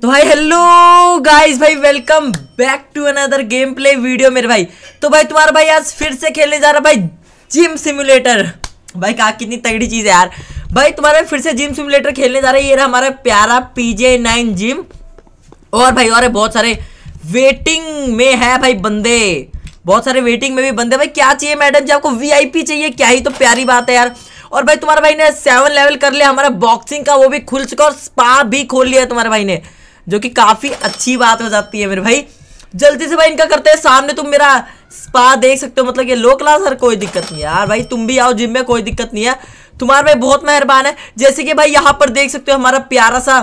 तो भाई hello guys भाई welcome back to another game play video मेरे भाई तो भाई तुम्हारा भाई आज फिर से खेलने जा रहा भाई जिम सिमुलेटर भाई कहा कितनी तगड़ी चीज़ है यार भाई तुम्हारा फिर से जिम सिमुलेटर खेलने जा रहा है ये रहा हमारा प्यारा पीजे नाइन जिम और भाई और बहुत सारे वेटिंग में है भाई बंदे बहुत सारे वेटिंग में भी बंदे भाई क्या चाहिए मैडम जी आपको वीआईपी चाहिए क्या ही तो प्यारी बात है यार और भाई तुम्हारा भाई ने सेवन लेवल कर लिया हमारा बॉक्सिंग का वो भी खुल चुका और स्पा भी खोल लिया तुम्हारे भाई ने जो कि काफ़ी अच्छी बात हो जाती है मेरे भाई जल्दी से भाई इनका करते हैं सामने तुम मेरा स्पा देख सकते हो मतलब ये लो क्लास हर कोई दिक्कत नहीं है यार भाई तुम भी आओ जिम में कोई दिक्कत नहीं है तुम्हारे भाई बहुत मेहरबान है जैसे कि भाई यहाँ पर देख सकते हो हमारा प्यारा सा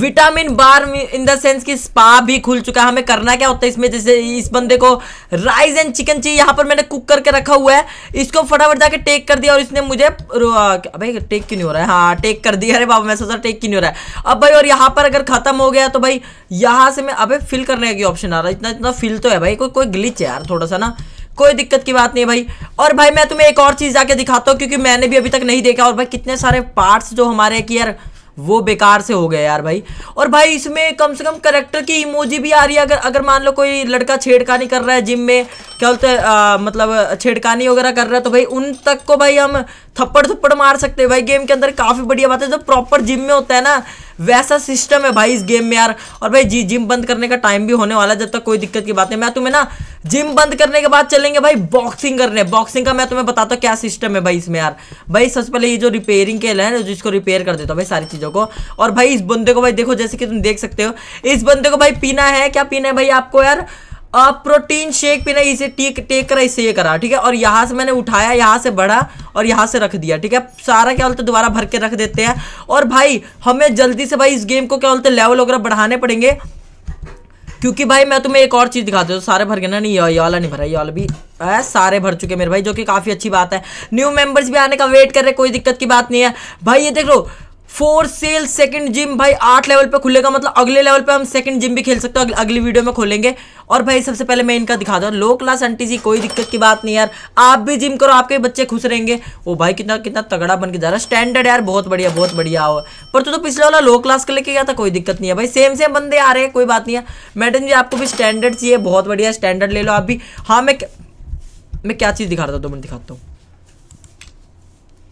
vitamin bar in the sense कि स्पा भी खुल चुका है हमें करना क्या होता है इसमें जैसे इस बंदे को राइस एंड चिकन चाहिए यहाँ पर मैंने कुक करके रखा हुआ है इसको फटाफट जाके टेक कर दिया और इसने मुझे भाई टेक क्यों नहीं हो रहा है हाँ टेक कर दिया अरे बाबा मैं सोचा टेक क्यों नहीं हो रहा है अब भाई और यहाँ पर अगर खत्म हो गया तो भाई यहाँ से मैं अभी फिल करने का ऑप्शन आ रहा है इतना इतना फिल तो है भाई कोई कोई ग्लिच है यार थोड़ा सा ना कोई दिक्कत की बात नहीं है भाई और भाई मैं तुम्हें एक और चीज़ जाके दिखाता हूँ क्योंकि मैंने भी अभी तक नहीं देखा और भाई कितने सारे पार्ट्स जो हमारे कि यार वो बेकार से हो गया यार भाई और भाई इसमें कम से कम करेक्टर की इमोजी भी आ रही है अगर अगर मान लो कोई लड़का छेड़खानी कर रहा है जिम में क्या बोलते हैं मतलब छेड़खानी वगैरह कर रहा है तो भाई उन तक को भाई हम थप्पड़ थप्पड़ मार सकते हैं भाई गेम के अंदर काफ़ी बढ़िया बात है जो प्रॉपर जिम में होता है ना वैसा सिस्टम है भाई इस गेम में यार और भाई जी जिम बंद करने का टाइम भी होने वाला है जब तक कोई दिक्कत की बात नहीं मैं तुम्हें ना जिम बंद करने के बाद चलेंगे भाई बॉक्सिंग करने बॉक्सिंग का मैं तुम्हें बताता हूँ क्या सिस्टम है भाई इसमें यार भाई सबसे पहले ये जो रिपेयरिंग के लिए जिसको रिपेयर कर देता हूँ भाई सारी चीज़ चीज़ों को और भाई इस बंदे को भाई देखो जैसे कि तुम देख सकते हो इस बंदे को भाई पीना है क्या पीना है भाई आपको यार आप प्रोटीन शेक पीना इसे टेक टेक करा इसे ये करा ठीक है और यहाँ से मैंने उठाया यहाँ से बढ़ा और यहाँ से रख दिया ठीक है सारा क्या बोलते दोबारा भर के रख देते हैं और भाई हमें जल्दी से भाई इस गेम को क्या बोलते लेवल वगैरह बढ़ाने पड़ेंगे क्योंकि भाई मैं तुम्हें एक और चीज़ दिखा दूँ सारे भर गए ना नहीं ये वाला नहीं भरा ये वाला भी है सारे भर चुके मेरे भाई जो कि काफ़ी अच्छी बात है न्यू मेंबर्स भी आने का वेट कर रहे कोई दिक्कत की बात नहीं है भाई ये देख लो फोर सेल सेकंड जिम भाई आठ लेवल पे खुलेगा मतलब अगले लेवल पे हम सेकंड जिम भी खेल सकते हैं अगली वीडियो में खोलेंगे और भाई सबसे पहले मैं इनका दिखा दूँ लो क्लास आंटी जी कोई दिक्कत की बात नहीं यार आप भी जिम करो आपके बच्चे खुश रहेंगे वो भाई कितना कितना तगड़ा बन के जा रहा है स्टैंडर्ड यार बहुत बढ़िया बहुत बढ़िया हो पर तो, तो पिछले वाला लो क्लास का लेके गया था कोई दिक्कत नहीं है भाई सेम सेम बंदे आ रहे हैं कोई बात नहीं है मैडम जी आपको भी स्टैंडर्ड चाहिए बहुत बढ़िया स्टैंडर्ड ले लो आप भी हाँ मैं मैं क्या चीज़ दिखा रहा था दो मिनट दिखाता हूँ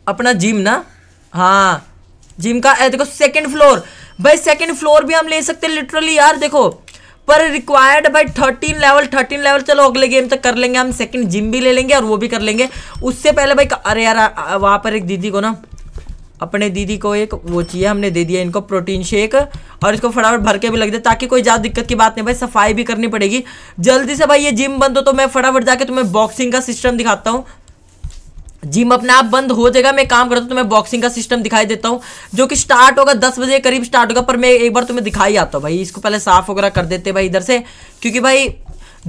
अपना जिम ना हाँ जिम का देखो सेकंड फ्लोर भाई सेकंड फ्लोर भी हम ले सकते हैं लिटरली यार देखो पर रिक्वायर्ड भाई थर्टीन लेवल थर्टीन लेवल चलो अगले गेम तक कर लेंगे हम सेकंड जिम भी ले लेंगे और वो भी कर लेंगे उससे पहले भाई अरे यार वहाँ पर एक दीदी को ना अपने दीदी को एक वो चाहिए हमने दे दिया इनको प्रोटीन शेक और इसको फटाफट भर के भी लग दे ताकि कोई ज़्यादा दिक्कत की बात नहीं भाई सफाई भी करनी पड़ेगी जल्दी से भाई ये जिम बंद हो तो मैं फटाफट जाके तुम्हें बॉक्सिंग का सिस्टम दिखाता हूँ जिम अपने आप बंद हो जाएगा मैं काम करता हूँ तुम्हें बॉक्सिंग का सिस्टम दिखाई देता हूँ जो कि स्टार्ट होगा दस बजे करीब स्टार्ट होगा पर मैं एक बार तुम्हें दिखाई आता हूँ भाई इसको पहले साफ वगैरह कर देते भाई इधर से क्योंकि भाई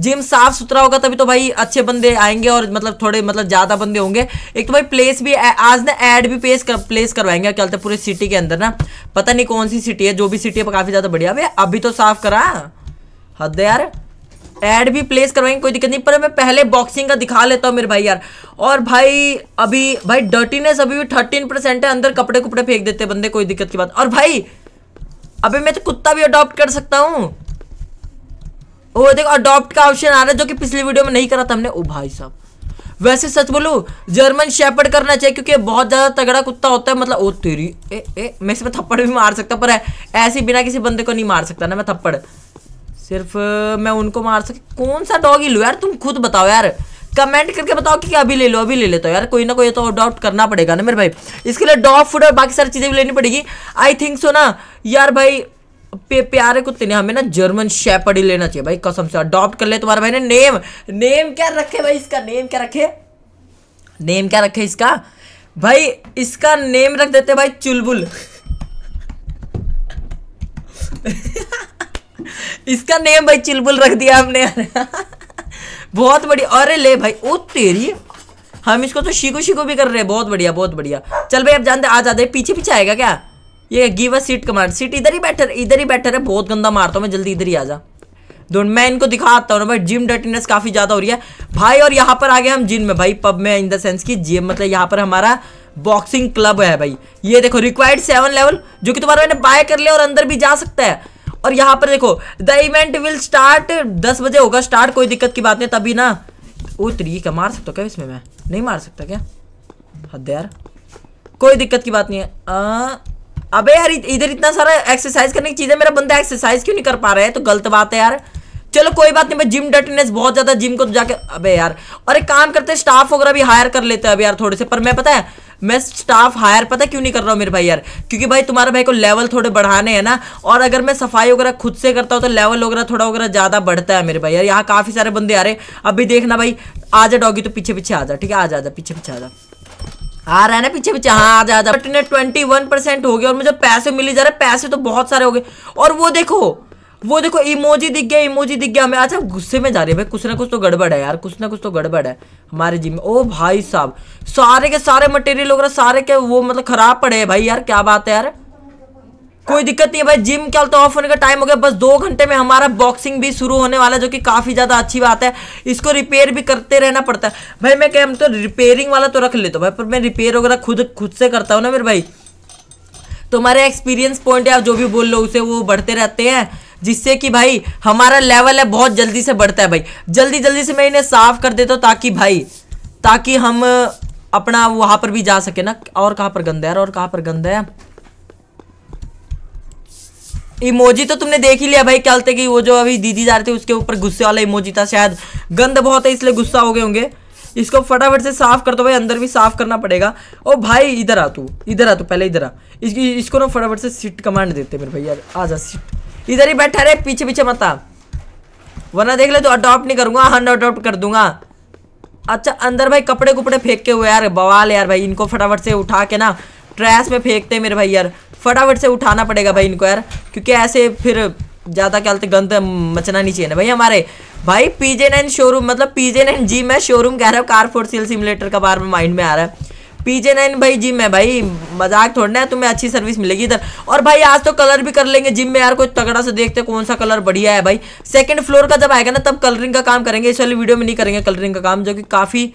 जिम साफ सुथरा होगा तभी तो भाई अच्छे बंदे आएंगे और मतलब थोड़े मतलब ज़्यादा बंदे होंगे एक तो भाई प्लेस भी आज ना ऐड भी प्लेस कर प्लेस करवाएंगे क्या पूरे सिटी के अंदर ना पता नहीं कौन सी सिटी है जो भी सिटी है काफ़ी ज़्यादा बढ़िया भाई अभी तो साफ करा हद यार एड भी प्लेस करवाएंगे कोई दिक्कत नहीं पर मैं पहले बॉक्सिंग का दिखा लेता हूँ मेरे भाई यार और भाई अभी भाई डर्टीनेस अभी भी थर्टीन परसेंट है अंदर कपड़े कुपड़े फेंक देते बंदे कोई दिक्कत की बात और भाई अभी मैं तो कुत्ता भी अडॉप्ट कर सकता हूँ वो देखो अडॉप्ट का ऑप्शन आ रहा है जो कि पिछली वीडियो में नहीं करा था हमने ओ भाई साहब वैसे सच बोलू जर्मन शेपर्ड करना चाहिए क्योंकि बहुत ज़्यादा तगड़ा कुत्ता होता है मतलब ओ तेरी ए ए मैं इसमें थप्पड़ भी मार सकता पर ऐसे बिना किसी बंदे को नहीं मार सकता ना मैं थप्पड़ सिर्फ मैं उनको मार सके कौन सा डॉग ही लो यार तुम खुद बताओ यार कमेंट करके बताओ कि अभी ले लो अभी ले लेता तो यार कोई ना कोई तो अडॉप्ट करना पड़ेगा ना मेरे भाई इसके लिए डॉग फूड और बाकी सारी चीज़ें भी लेनी पड़ेगी आई थिंक सो ना यार भाई पे प्यारे कुत्ते ने हमें ना जर्मन शेपर्ड ही लेना चाहिए भाई कसम से अडॉप्ट कर ले तुम्हारे भाई ने नेम नेम क्या रखे भाई इसका नेम क्या रखे नेम क्या रखे इसका भाई इसका नेम रख देते भाई चुलबुल इसका नेम भाई चिलबुल रख दिया हमने बहुत बढ़िया अरे ले भाई ओ तेरी हम इसको तो शिको शिको भी कर रहे हैं बहुत बढ़िया बहुत बढ़िया चल भाई अब जानते आ जाते पीछे पीछे आएगा क्या ये give a seat command seat इधर ही बैठे इधर ही बैठे है बहुत गंदा मारता हूँ मैं जल्दी इधर ही आ जा मैं इनको दिखाता हूँ भाई जिम डर्टीनेस काफ़ी ज़्यादा हो रही है भाई और यहाँ पर आ गए हम जिम में भाई पब में इन द सेंस की जिम मतलब यहाँ पर हमारा बॉक्सिंग क्लब है भाई ये देखो रिक्वायर्ड सेवन लेवल जो कि तुम्हारा मैंने बाय कर लिया और अंदर भी जा सकता है और यहाँ पर देखो द इवेंट विल स्टार्ट दस बजे होगा स्टार्ट कोई दिक्कत की बात नहीं तभी ना वो त्री का मार सकता क्या इसमें मैं नहीं मार सकता क्या हद यार कोई दिक्कत की बात नहीं है आ, अबे यार इधर इतना सारा एक्सरसाइज करने की चीज़ है मेरा बंदा एक्सरसाइज क्यों नहीं कर पा रहा है तो गलत बात है यार चलो कोई बात नहीं मैं जिम डटनेस बहुत ज़्यादा जिम को तो जाके अबे यार और एक काम करते स्टाफ वगैरह भी हायर कर लेते हैं अभी यार थोड़े से पर मैं पता है मैं स्टाफ हायर पता क्यों नहीं कर रहा हूँ मेरे भाई यार क्योंकि भाई तुम्हारे भाई को लेवल थोड़े बढ़ाने हैं ना और अगर मैं सफाई वगैरह खुद से करता हूँ तो लेवल वगैरह थोड़ा वगैरह ज़्यादा बढ़ता है मेरे भाई यार यहाँ काफ़ी सारे बंदे आ रहे अभी देखना भाई आ जा डॉगी तो पीछे पीछे आ जा ठीक है आ जा पीछे पीछे आ जा आ रहा है ना पीछे पीछे हाँ आ जा ट्वेंटी वन परसेंट हो गया और मुझे पैसे मिले जा रहे पैसे तो बहुत सारे हो गए और वो देखो वो देखो इमोजी दिख गया इमोजी दिख गया हमें अच्छा गुस्से में जा रहे हैं भाई कुछ ना कुछ तो गड़बड़ है यार कुछ ना कुछ तो गड़बड़ है हमारे जिम में ओ भाई साहब सारे के सारे मटेरियल वगैरह सारे के वो मतलब खराब पड़े हैं भाई यार क्या बात है यार कोई दिक्कत नहीं है भाई जिम क्या तो ऑफ होने का टाइम हो गया बस दो घंटे में हमारा बॉक्सिंग भी शुरू होने वाला है जो कि काफ़ी ज़्यादा अच्छी बात है इसको रिपेयर भी करते रहना पड़ता है भाई मैं कह तो रिपेयरिंग वाला तो रख लेता हूँ भाई पर मैं रिपेयर वगैरह खुद खुद से करता हूँ ना मेरे भाई तो हमारे एक्सपीरियंस पॉइंट या जो भी बोल लो उसे वो बढ़ते रहते हैं जिससे कि भाई हमारा लेवल है बहुत जल्दी से बढ़ता है भाई जल्दी जल्दी से मैं इन्हें साफ कर देता हूँ ताकि भाई ताकि हम अपना वहां पर भी जा सके ना और कहा पर गंदा है और कहाँ पर गंदा है इमोजी तो तुमने देख ही लिया भाई क्या कि वो जो अभी दीदी जा रहे थे उसके ऊपर गुस्से वाला इमोजी था शायद गंद बहुत है इसलिए गुस्सा हो गए होंगे इसको फटाफट से साफ कर दो भाई अंदर भी साफ करना पड़ेगा ओ भाई इधर आ तू इधर आ तू पहले इधर आ इसकी इसको ना फटाफट से सिट कमांड देते मेरे भैया आ जा सिट इधर ही बैठा रहे पीछे पीछे मत आ वरना देख ले तो अडॉप्ट नहीं करूंगा हंड अडॉप्ट कर दूंगा अच्छा अंदर भाई कपड़े कुपड़े फेंक के हुए यार बवाल यार भाई इनको फटाफट से उठा के ना ट्रैश में फेंकते मेरे भाई यार फटाफट से उठाना पड़ेगा भाई इनको यार क्योंकि ऐसे फिर ज़्यादा क्या गंद मचना नहीं चाहिए ना भाई हमारे भाई पीजे नाइन शोरूम मतलब पीजे नाइन जी मैं शोरूम कह रहा हूँ कार फोर सील सिमलेटर का बार में माइंड में आ रहा है पीजे नाइन भाई जिम है भाई मजाक थोड़ा है तुम्हें अच्छी सर्विस मिलेगी इधर और भाई आज तो कलर भी कर लेंगे जिम में यार कुछ तगड़ा से देखते कौन सा कलर बढ़िया है भाई सेकंड फ्लोर का जब आएगा ना तब कलरिंग का काम करेंगे इस वाली वीडियो में नहीं करेंगे कलरिंग का काम जो कि काफ़ी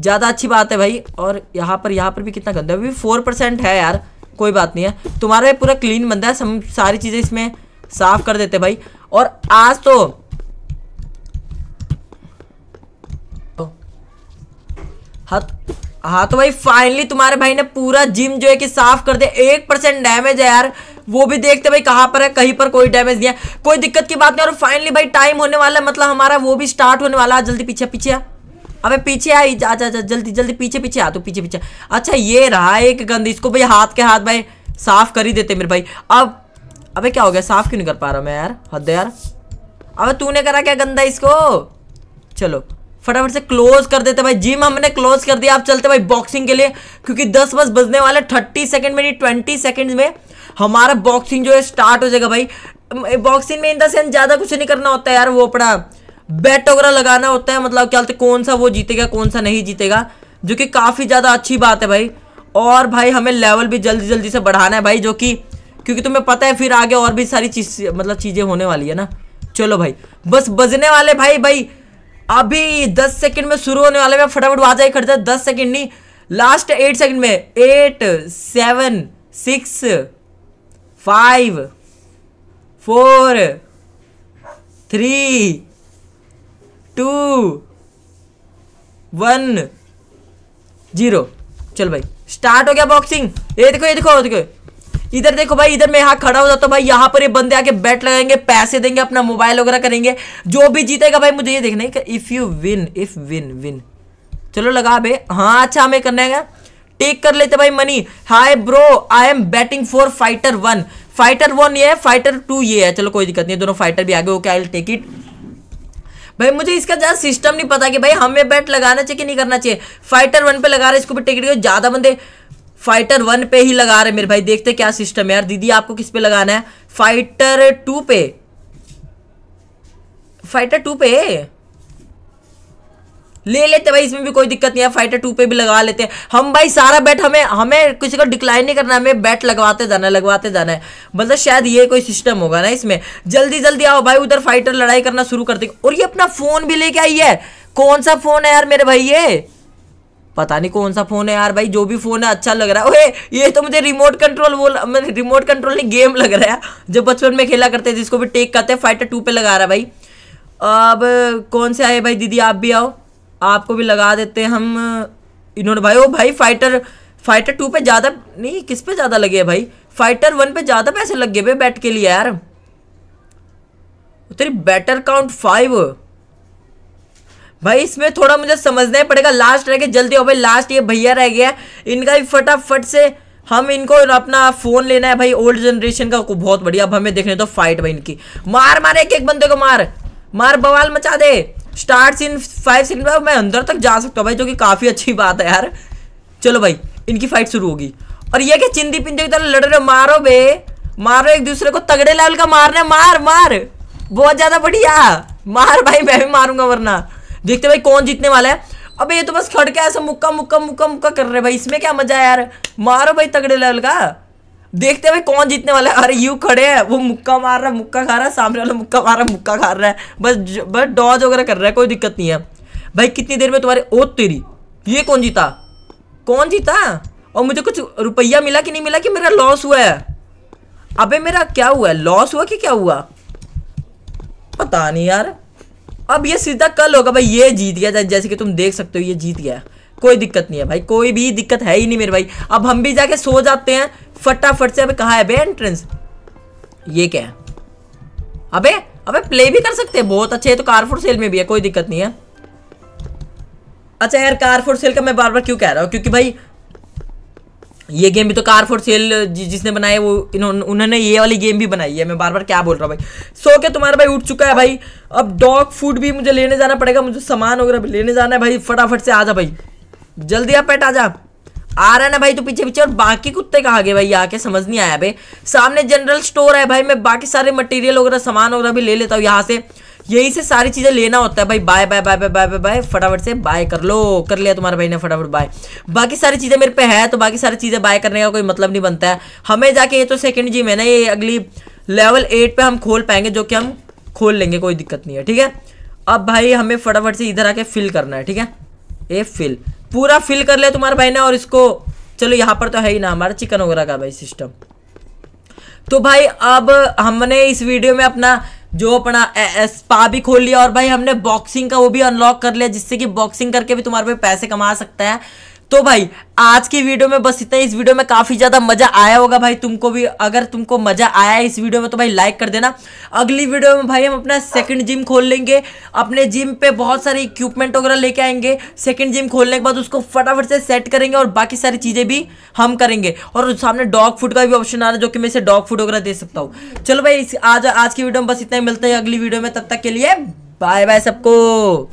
ज़्यादा अच्छी बात है भाई और यहाँ पर यहाँ पर भी कितना गंदा अभी फोर परसेंट है यार कोई बात नहीं है तुम्हारा पूरा क्लीन बंदा है सारी चीज़ें इसमें साफ कर देते भाई और आज तो हाँ हाँ तो भाई फाइनली तुम्हारे भाई ने पूरा जिम जो है कि साफ कर दिया एक परसेंट डैमेज है यार वो भी देखते भाई कहाँ पर है कहीं पर कोई डैमेज नहीं है कोई दिक्कत की बात नहीं और फाइनली भाई टाइम होने वाला है मतलब हमारा वो भी स्टार्ट होने वाला है जल्दी पीछे पीछे अबे पीछे आई अच्छा अच्छा जल्दी जल्दी पीछे पीछे आ तो पीछे पीछे अच्छा ये रहा एक गंद इसको भाई हाथ के हाथ भाई साफ कर ही देते मेरे भाई अब अबे क्या हो गया साफ क्यों नहीं कर पा रहा मैं यार हद यार अबे तूने करा क्या गंदा इसको चलो फटाफट से क्लोज कर देते भाई जिम हमने क्लोज कर दिया आप चलते भाई बॉक्सिंग के लिए क्योंकि दस बस बजने वाले थर्टी सेकंड में नहीं ट्वेंटी सेकंड में हमारा बॉक्सिंग जो है स्टार्ट हो जाएगा भाई बॉक्सिंग में इन द सेंस ज़्यादा कुछ नहीं करना होता है यार वो अपना बैट वगैरह लगाना होता है मतलब क्या होता कौन सा वो जीतेगा कौन सा नहीं जीतेगा जो कि काफ़ी ज़्यादा अच्छी बात है भाई और भाई हमें लेवल भी जल्दी जल्दी से बढ़ाना है भाई जो कि क्योंकि तुम्हें पता है फिर आगे और भी सारी चीज मतलब चीज़ें होने वाली है ना चलो भाई बस बजने वाले भाई भाई अभी दस सेकंड में शुरू होने वाले में फटाफट वाजा ही है दस सेकंड नहीं लास्ट एट सेकंड में eight seven six five four three two one zero चल भाई स्टार्ट हो गया बॉक्सिंग ये देखो ये देखो ये देखो इधर देखो भाई इधर मैं यहाँ खड़ा हो जाता हूँ भाई यहाँ पर ये बंदे आके बैट लगाएंगे पैसे देंगे अपना मोबाइल वगैरह करेंगे जो भी जीतेगा भाई मुझे ये देखना है if you win if win win चलो लगा भे हाँ अच्छा हमें करना है टेक कर लेते भाई money hi bro I am betting for fighter one fighter one ये है फाइटर टू ये है चलो कोई दिक्कत नहीं दोनों फाइटर भी आगे ओके आई टेक इट भाई मुझे इसका ज़्यादा सिस्टम नहीं पता कि भाई हमें बैट लगाना चाहिए कि नहीं करना चाहिए फाइटर वन पे लगा रहे इसको भी टिकट ज़्यादा बंदे फाइटर वन पे ही लगा रहे मेरे भाई देखते क्या सिस्टम है यार दीदी आपको किस पे लगाना है फाइटर टू पे फाइटर टू पे ले लेते भाई इसमें भी कोई दिक्कत नहीं है फाइटर टू पे भी लगा लेते हैं हम भाई सारा बैट हमें हमें किसी को डिक्लाइन नहीं करना हमें बैट लगवाते जाना है लगवाते जाना है मतलब शायद ये कोई सिस्टम होगा ना इसमें जल्दी जल्दी आओ भाई उधर फाइटर लड़ाई करना शुरू कर दे और ये अपना फोन भी लेके आई है कौन सा फोन है यार मेरे भाई ये पता नहीं कौन सा फोन है यार भाई जो भी फोन है अच्छा लग रहा है ओए ये तो मुझे रिमोट कंट्रोल बोल मैंने रिमोट कंट्रोल नहीं गेम लग रहा है जो बचपन में खेला करते जिसको भी टेक करते हैं फाइटर टू पे लगा रहा है भाई अब कौन से आए भाई दीदी आप भी आओ आपको भी लगा देते हैं हम इन्होंने भाई ओ भाई फाइटर फाइटर टू पे ज़्यादा नहीं किस पे ज़्यादा लगे है भाई फाइटर वन पे ज़्यादा पैसे लग गए भाई बैट के लिए यार तेरी बैटर काउंट फाइव भाई इसमें थोड़ा मुझे समझना ही पड़ेगा लास्ट रह गया जल्दी हो भाई लास्ट ये भैया रह गया इनका भी फटाफट से हम इनको अपना फोन लेना है भाई ओल्ड जनरेशन का बहुत बढ़िया अब हमें देखने तो फाइट भाई इनकी मार मार एक एक बंदे को मार मार बवाल मचा दे स्टार्ट इन फाइव सेकंड में मैं अंदर तक जा सकता हूँ भाई जो कि काफ़ी अच्छी बात है यार चलो भाई इनकी फाइट शुरू होगी और ये क्या चिंदी पिंदी की तरह लड़ रहे मारो बे मारो एक दूसरे को तगड़े लेवल का मारना मार मार बहुत ज़्यादा बढ़िया मार भाई मैं भी मारूंगा वरना देखते भाई कौन जीतने वाला है अब ये तो बस खड़के ऐसे ऐसा मुक्का मुक्का मुक्का मुक्का कर रहे भाई इसमें क्या मजा है यार मारो भाई तगड़े लेवल का देखते भाई कौन जीतने वाला है अरे यू खड़े हैं वो मुक्का मार रहा है मुक्का खा रहा है सामने वाला मुक्का मार रहा है मुक्का खा रहा है बस बस डॉज वगैरह कर रहा है कोई दिक्कत नहीं है भाई कितनी देर में तुम्हारे ओ तेरी ये कौन जीता कौन जीता और मुझे कुछ रुपया मिला कि नहीं मिला कि मेरा लॉस हुआ है अबे मेरा क्या हुआ है लॉस हुआ कि क्या हुआ पता नहीं यार अब ये सीधा कल होगा भाई ये जीत गया जैसे कि तुम देख सकते हो ये जीत गया कोई दिक्कत नहीं है भाई कोई भी दिक्कत है ही नहीं मेरे भाई अब हम भी जाके सो जाते हैं फटाफट से अभी कहा है भाई एंट्रेंस ये क्या है अबे अबे प्ले भी कर सकते हैं बहुत अच्छे है तो कारफोर सेल में भी है कोई दिक्कत नहीं है अच्छा यार कारफोर सेल का मैं बार बार क्यों कह रहा हूँ क्योंकि भाई ये गेम भी तो कार फॉर सेल जिसने बनाया वो उन्होंने ये वाली गेम भी बनाई है मैं बार बार क्या बोल रहा हूँ भाई सो के तुम्हारा भाई उठ चुका है भाई अब डॉग फूड भी मुझे लेने जाना पड़ेगा मुझे सामान वगैरह भी लेने जाना है भाई फटाफट से जा भाई जल्दी आप पेट आ जा आ रहा है ना भाई तो पीछे पीछे और बाकी कुत्ते कहाँ गए भाई आके समझ नहीं आया भाई सामने जनरल स्टोर है भाई मैं बाकी सारे मटेरियल वगैरह सामान वगैरह भी ले लेता हूँ यहाँ से यही से सारी चीज़ें लेना होता है भाई buy buy buy buy buy buy फटाफट से बाय कर लो कर लिया तुम्हारे भाई ने फटाफट बाय बाकी सारी चीज़ें मेरे पे है तो बाकी सारी चीज़ें बाय करने का कोई मतलब नहीं बनता है हमें जाके ये तो सेकंड जिम है ना ये अगली लेवल एट पे हम खोल पाएंगे जो कि हम खोल लेंगे कोई दिक्कत नहीं है ठीक है अब भाई हमें फटाफट से इधर आके फिल करना है ठीक है ए फिल पूरा फिल कर लिया तुम्हारे भाई ने और इसको चलो यहाँ पर तो है ही ना हमारा चिकन वगैरह का भाई सिस्टम तो भाई अब हमने इस वीडियो में अपना जो अपना स्पा भी खोल लिया और भाई हमने बॉक्सिंग का वो भी अनलॉक कर लिया जिससे कि बॉक्सिंग करके भी तुम्हारे पे पैसे कमा सकता है तो भाई आज की वीडियो में बस इतना इस वीडियो में काफी ज्यादा मजा आया होगा भाई तुमको भी अगर तुमको मजा आया इस वीडियो में तो भाई लाइक कर देना अगली वीडियो में भाई हम अपना सेकंड जिम खोल लेंगे अपने जिम पे बहुत सारे इक्विपमेंट वगैरह लेके आएंगे सेकंड जिम खोलने के बाद उसको फटाफट से सेट करेंगे और बाकी सारी चीजें भी हम करेंगे और सामने डॉग फूड का भी ऑप्शन आ रहा है जो कि मैं इसे डॉग फूड वगैरह दे सकता हूँ चलो भाई आज आज की वीडियो में बस इतना ही मिलता है अगली वीडियो में तब तक के लिए बाय बाय सबको